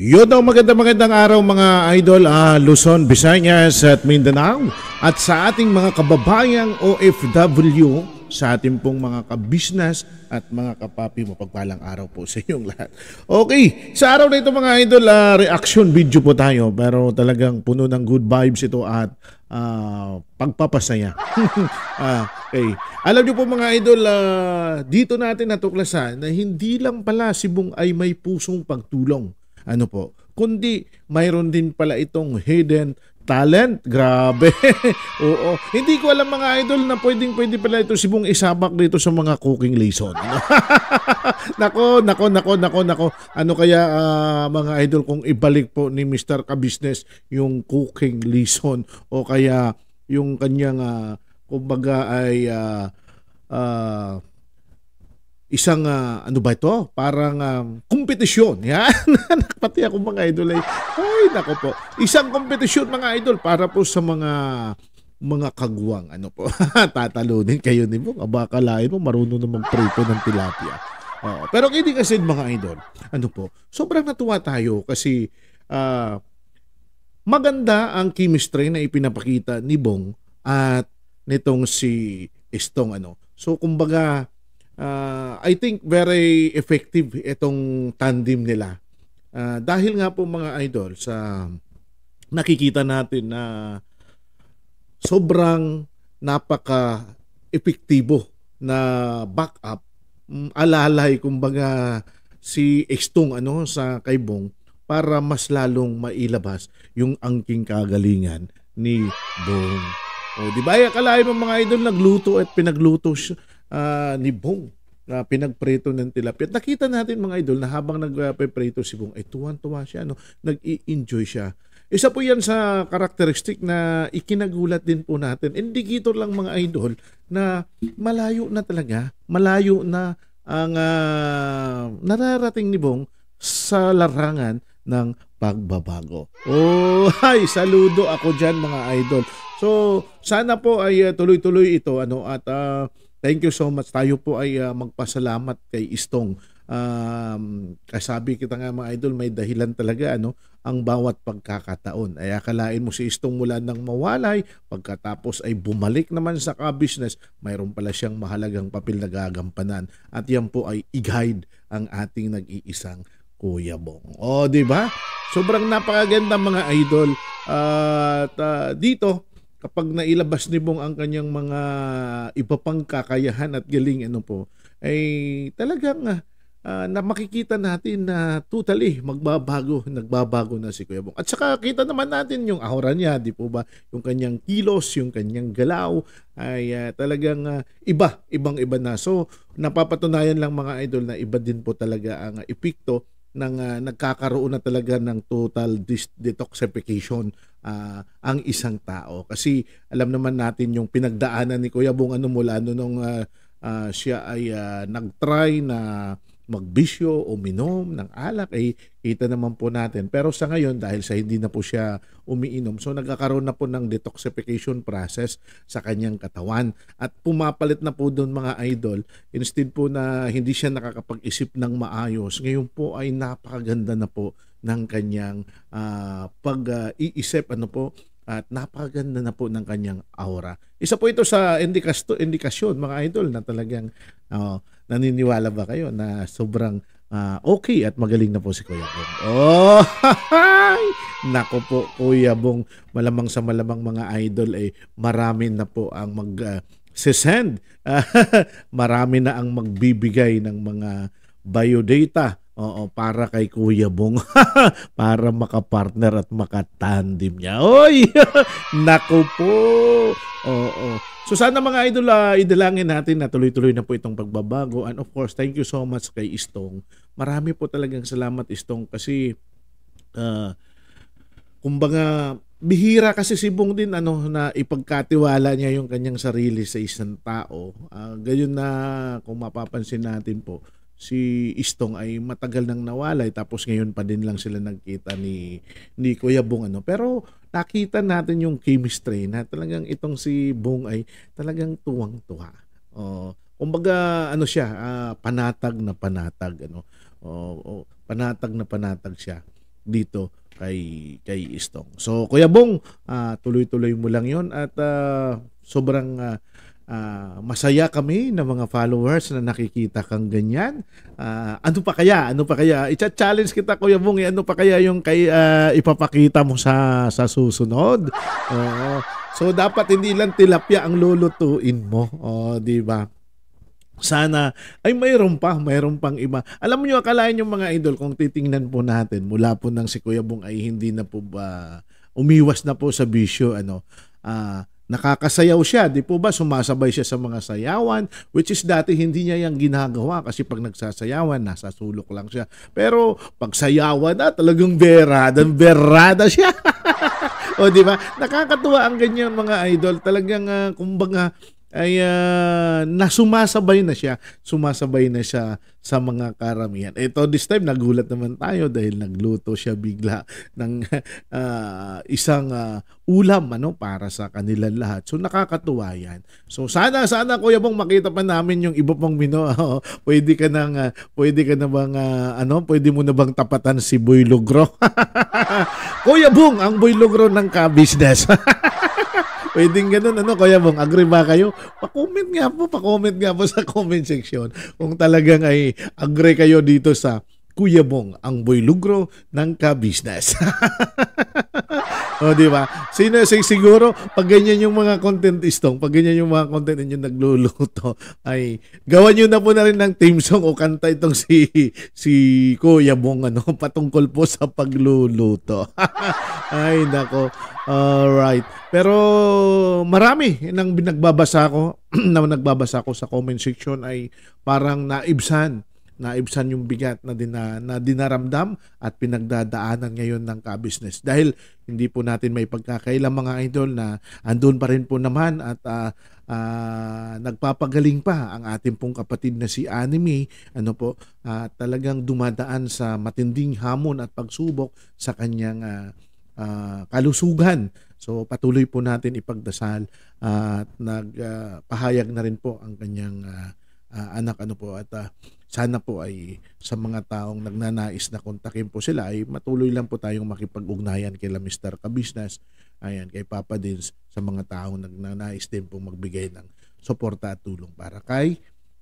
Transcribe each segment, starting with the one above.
Yo daw magandang magandang araw mga idol, ah, Luzon, Visayas at Mindanao at sa ating mga kababayang OFW sa ating pong mga kabisnes at mga kapapi mo araw po sa inyong lahat. Okay, sa araw na ito mga idol, ah, reaction video po tayo pero talagang puno ng good vibes ito at ah, pagpapasaya. ah, okay. Alam niyo po mga idol, ah, dito natin natuklasan na hindi lang pala si Bung ay may pusong pagtulong ano po, kundi mayroon din pala itong hidden talent. Grabe. Oo. Hindi ko alam mga idol na pwedeng pwede pala ito si Bong isabak dito sa mga cooking lesson. nako, nako, nako, nako, nako. Ano kaya uh, mga idol kung ibalik po ni Mr. Kabusiness yung cooking lesson o kaya yung kanyang uh, kumbaga ay uh, uh, isang uh, ano ba ito? Parang um, kompetisyon. Yan. Pati ako mga idol ay, ay nako po. Isang kompetisyon mga idol para po sa mga mga kagwang ano po tatalunin kayo ni mo abakalain mo marunong namang prito ng tilapia Oo. pero hindi kasi mga idol ano po sobrang natuwa tayo kasi uh, maganda ang chemistry na ipinapakita ni Bong at nitong si Estong ano so kumbaga uh, I think very effective itong tandem nila. Uh, dahil nga po mga idol sa uh, nakikita natin na sobrang napaka epektibo na backup um, alalay kumbaga si Extong ano sa Kaibong para mas lalong mailabas yung angking kagalingan ni Bong. O di ba? Akalain mo mga idol nagluto at pinagluto siya Ah, ni Bong na uh, pinagprito ng tilapia. At nakita natin mga idol na habang nagpeprito si Bong ay tuwan-tuwa siya, no? nag-i-enjoy siya. Isa po yan sa karakteristik na ikinagulat din po natin. Hindi dito lang mga idol na malayo na talaga, malayo na ang uh, nararating ni Bong sa larangan ng pagbabago. Oh, ay saludo ako diyan mga idol. So, sana po ay uh, tuloy-tuloy ito ano at uh, Thank you so much. Tayo po ay uh, magpasalamat kay Istong. Um, kasabi kita nga mga idol, may dahilan talaga ano, ang bawat pagkakataon. Ay akalain mo si Istong mula nang mawalay, pagkatapos ay bumalik naman sa ka-business, mayroon pala siyang mahalagang papel na gagampanan. At yan po ay i-guide ang ating nag-iisang Kuya Bong. O, oh, di ba? Sobrang napakaganda mga idol. Uh, at uh, dito, kapag nailabas ni Bong ang kanyang mga iba pang kakayahan at galing ano po ay talagang uh, na makikita natin na totally magbabago, nagbabago na si Kuya Bong. At saka kita naman natin yung aura niya, di po ba? Yung kanyang kilos, yung kanyang galaw ay uh, talagang uh, iba, ibang-iba na. So napapatunayan lang mga idol na iba din po talaga ang uh, epekto ng uh, nagkakaroon na talaga ng total detoxification uh, ang isang tao kasi alam naman natin yung pinagdaanan ni Kuya Bong ano mula no uh, ah, uh, siya ay uh, nagtry na magbisyo, o uminom ng alak, ay eh, kita naman po natin. Pero sa ngayon, dahil sa hindi na po siya umiinom, so nagkakaroon na po ng detoxification process sa kanyang katawan. At pumapalit na po doon mga idol, instead po na hindi siya nakakapag-isip ng maayos, ngayon po ay napakaganda na po ng kanyang uh, pag-iisip, uh, ano po, at napakaganda na po ng kanyang aura. Isa po ito sa indikasto, indikasyon mga idol na talagang oh, naniniwala ba kayo na sobrang uh, okay at magaling na po si Kuya Bong. Oh! Nako po Kuya Bong, malamang sa malamang mga idol ay eh, marami na po ang mag uh, ah, send. marami na ang magbibigay ng mga biodata Oo, para kay Kuya Bong. para makapartner at makatandim niya. Oy! Naku po! Oo. So sana mga idol, uh, idalangin natin na tuloy-tuloy na po itong pagbabago. And of course, thank you so much kay Istong. Marami po talagang salamat Istong kasi uh, kumbaga bihira kasi si Bong din ano na ipagkatiwala niya yung kanyang sarili sa isang tao. Uh, gayon na kung mapapansin natin po, si Istong ay matagal nang nawalay tapos ngayon pa din lang sila nagkita ni ni Kuya Bong ano pero nakita natin yung chemistry na talagang itong si Bong ay talagang tuwang-tuwa. Oh, kumbaga ano siya, uh, panatag na panatag ano. Oh, oh, panatag na panatag siya dito kay kay Istong. So Kuya Bong, uh, tuloy-tuloy mo lang 'yon at uh, sobrang uh, Uh, masaya kami na mga followers na nakikita kang ganyan. Uh, ano pa kaya? Ano pa kaya? Icha-challenge kita Kuya Bong, eh. ano pa kaya yung kay uh, ipapakita mo sa sa susunod? Uh, so dapat hindi lang tilapia ang lulutuin mo, oh, 'di ba? sana ay mayroon pa, mayroon pang iba. Alam niyo akalain yung mga idol kung titingnan po natin mula po nang si Kuya Bong ay hindi na po ba umiwas na po sa bisyo ano. Uh, nakakasayaw siya, di po ba sumasabay siya sa mga sayawan, which is dati hindi niya yung ginagawa kasi pag nagsasayawan, nasa sulok lang siya. Pero pag sayawan na, talagang berada, berada siya. o di ba? Nakakatuwa ang ganyan mga idol. Talagang uh, kumbaga ay uh, ah, nasumasabay na siya, sumasabay na siya sa mga karamihan. Ito this time nagulat naman tayo dahil nagluto siya bigla ng uh, isang uh, ulam ano para sa kanila lahat. So nakakatuwa 'yan. So sana sana Kuya Bong makita pa namin yung iba pang mino. pwede ka nang uh, pwede ka na bang uh, ano, pwede mo na bang tapatan si Boy Lugro Kuya Bong, ang Boy Lugro ng ka-business. Pwedeng ganun, ano, Kuya Bong, agree ba kayo? Pa-comment nga po, pa-comment nga po sa comment section kung talagang ay agree kayo dito sa Kuya Bong, ang boy lugro ng ka-business. O, oh, di ba? Sino, siguro, pag ganyan yung mga content istong, pag ganyan yung mga content ninyo nagluluto, ay, gawan nyo na po na rin ng theme song o kanta itong si, si Kuya Bong, ano, patungkol po sa pagluluto. ay, nako. Alright. Pero, marami nang binagbabasa ko, na nagbabasa ko sa comment section ay parang naibsan naibsan yung bigat na, dina, na dinaramdam at pinagdadaanan ngayon ng ka Dahil hindi po natin may pagkakailang mga idol na andun pa rin po naman at uh, uh, nagpapagaling pa ang ating pong kapatid na si Anime ano po uh, talagang dumadaan sa matinding hamon at pagsubok sa kanyang uh, uh, kalusugan. So patuloy po natin ipagdasal uh, at nagpahayag uh, na rin po ang kanyang uh, uh, anak ano po at uh, sana po ay sa mga taong nagnanais na kontakin po sila ay matuloy lang po tayong makipag-ugnayan kay Mr. Kabisnes, ayan, kay Papa Dins, sa mga taong nagnanais din pong magbigay ng suporta at tulong para kay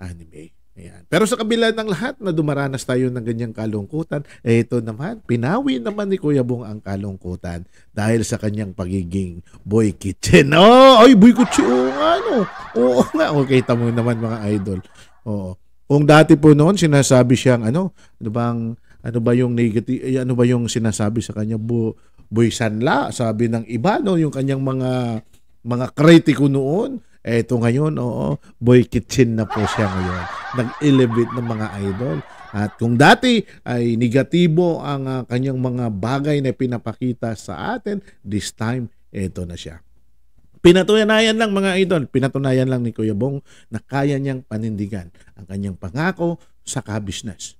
Anime. Ayan. Pero sa kabila ng lahat na dumaranas tayo ng ganyang kalungkutan, eh ito naman, pinawi naman ni Kuya Bong ang kalungkutan dahil sa kanyang pagiging boy kitchen. Oh, ay, boy kitchen. Oo nga, no. Oo nga. Okay, oh, tamo naman mga idol. Oo. Kung dati po noon, sinasabi siyang ano, ano bang, ano ba yung negative, eh, ano ba yung sinasabi sa kanya, bo, boy sanla, sabi ng iba, no, yung kanyang mga, mga kritiko noon. Eto ngayon, oo, boy kitchen na po siya ngayon nag-elevate ng mga idol. At kung dati ay negatibo ang uh, kanyang mga bagay na pinapakita sa atin, this time, ito na siya. Pinatunayan lang mga idol, pinatunayan lang ni Kuya Bong na kaya niyang panindigan ang kanyang pangako sa kabisnes.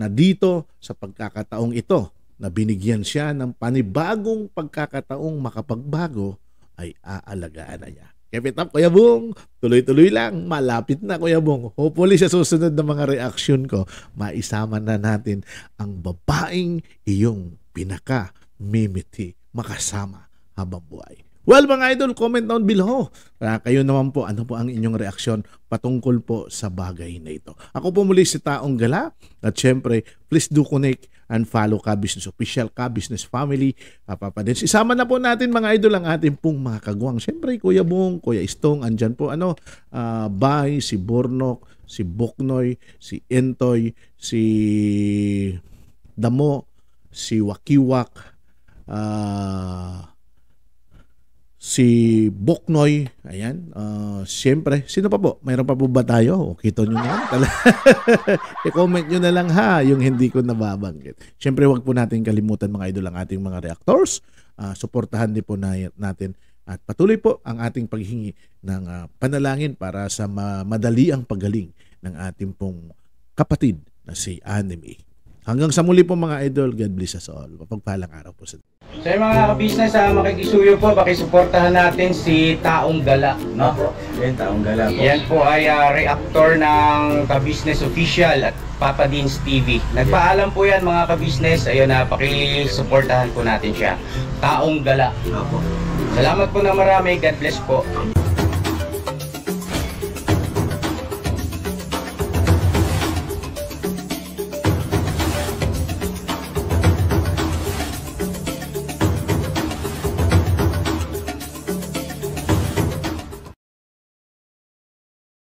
Na dito sa pagkakataong ito na binigyan siya ng panibagong pagkakataong makapagbago ay aalagaan na niya. Keep it up, Kuya Bong. Tuloy-tuloy lang. Malapit na, Kuya Bong. Hopefully, sa susunod na mga reaction ko, maisama na natin ang babaeng iyong pinaka-mimiti makasama habang buhay. Well mga idol, comment down below. Uh, kayo naman po, ano po ang inyong reaksyon patungkol po sa bagay na ito. Ako po muli si Taong Gala at syempre, please do connect and follow Ka Business Official, Ka Business Family, Papa Dens. Isama na po natin mga idol ang ating pong mga kagwang. Siyempre, Kuya Bong, Kuya Istong, andyan po ano, uh, Bay, si Bornok, si Boknoy, si Entoy, si Damo, si Wakiwak, ah... Uh, si Buknoy. ayan, uh, siyempre, sino pa po? Mayroon pa po ba tayo? O, kita nyo na I-comment nyo na lang ha, yung hindi ko nababanggit. Siyempre, huwag po natin kalimutan mga idol ang ating mga reactors. Uh, suportahan din po na, natin at patuloy po ang ating paghingi ng uh, panalangin para sa madali ang pagaling ng ating pong kapatid na si Anime. Hanggang sa muli po mga idol, God bless us all. Mapagpalang araw po sa inyo. Sa mga kabisnes business ah, makikisuyo po, pakisuportahan natin si Taong Gala. No? Yan, taong gala po. Yan po ay ah, reactor ng kabisnes official at Papa Deans TV. Nagpaalam po yan mga kabisnes, business Ayun na, ah, pakisuportahan po natin siya. Taong Gala. Opo. Salamat po na marami. God bless po.